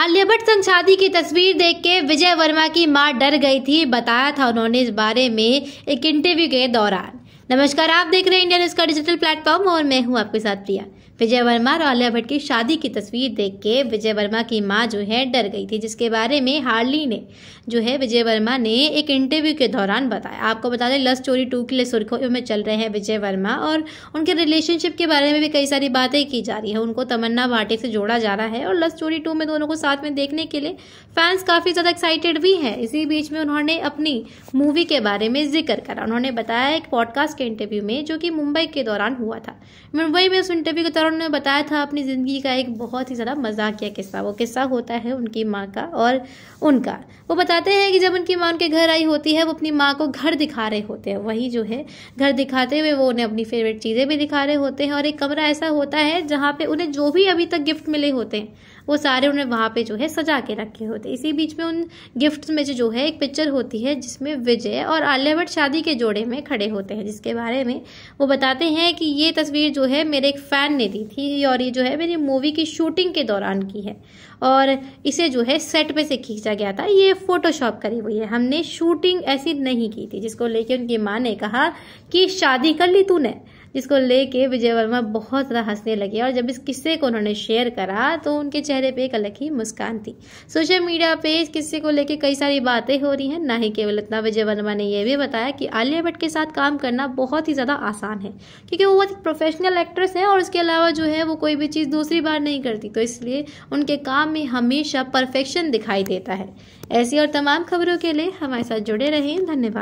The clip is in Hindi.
आलियाभट्ट संग शादी की तस्वीर देख के विजय वर्मा की मां डर गई थी बताया था उन्होंने इस बारे में एक इंटरव्यू के दौरान नमस्कार आप देख रहे हैं इंडियन का डिजिटल प्लेटफॉर्म और मैं हूं आपके साथ प्रिया विजय वर्मा और आलिया भट्ट की शादी की तस्वीर देख के विजय वर्मा की माँ जो है डर गई थी जिसके बारे में हार्ली ने जो है विजय वर्मा ने एक इंटरव्यू के दौरान बताया आपको बता दें लव स्टोरी टू के लिए सुर्खियों में चल रहे हैं विजय वर्मा और उनके रिलेशनशिप के बारे में भी कई सारी बातें की जा रही है उनको तमन्ना भाटे से जोड़ा जा रहा है और लव स्टोरी टू में दोनों को साथ में देखने के लिए फैंस काफ़ी ज़्यादा एक्साइटेड भी हैं इसी बीच में उन्होंने अपनी मूवी के बारे में जिक्र करा उन्होंने बताया एक पॉडकास्ट के इंटरव्यू में जो कि मुंबई के दौरान हुआ था मुंबई में उस इंटरव्यू के दौरान उन्होंने बताया था अपनी ज़िंदगी का एक बहुत ही ज़्यादा मजाकिया किस्सा वो किस्सा होता है उनकी माँ का और उनका वो बताते हैं कि जब उनकी माँ उनके घर आई होती है वो अपनी माँ को घर दिखा रहे होते हैं वही जो है घर दिखाते हुए वो उन्हें अपनी फेवरेट चीज़ें भी दिखा रहे होते हैं और एक कमरा ऐसा होता है जहाँ पर उन्हें जो भी अभी तक गिफ्ट मिले होते हैं वो सारे उन्हें वहाँ पे जो है सजा के रखे होते इसी बीच में उन गिफ्ट में जो है एक पिक्चर होती है जिसमें विजय और आलिया भट्ट शादी के जोड़े में खड़े होते हैं जिसके बारे में वो बताते हैं कि ये तस्वीर जो है मेरे एक फ़ैन ने दी की थी और ये जो है मेरी मूवी की शूटिंग के दौरान की है और इसे जो है सेट पे से खींचा गया था ये फोटोशॉप करी हुई है हमने शूटिंग ऐसी नहीं की थी जिसको लेके उनकी माँ ने कहा कि शादी कर ली तूने जिसको लेके विजय वर्मा बहुत ज़्यादा हंसने लगे और जब इस किस्से को उन्होंने शेयर करा तो उनके चेहरे पे एक अलग ही मुस्कान थी सोशल मीडिया पे इस किस्से को लेके कई सारी बातें हो रही हैं ना ही केवल इतना विजय वर्मा ने यह भी बताया कि आलिया भट्ट के साथ काम करना बहुत ही ज़्यादा आसान है क्योंकि वो एक प्रोफेशनल एक्ट्रेस है और उसके अलावा जो है वो कोई भी चीज़ दूसरी बार नहीं करती तो इसलिए उनके काम में हमेशा परफेक्शन दिखाई देता है ऐसी और तमाम खबरों के लिए हमारे साथ जुड़े रहें धन्यवाद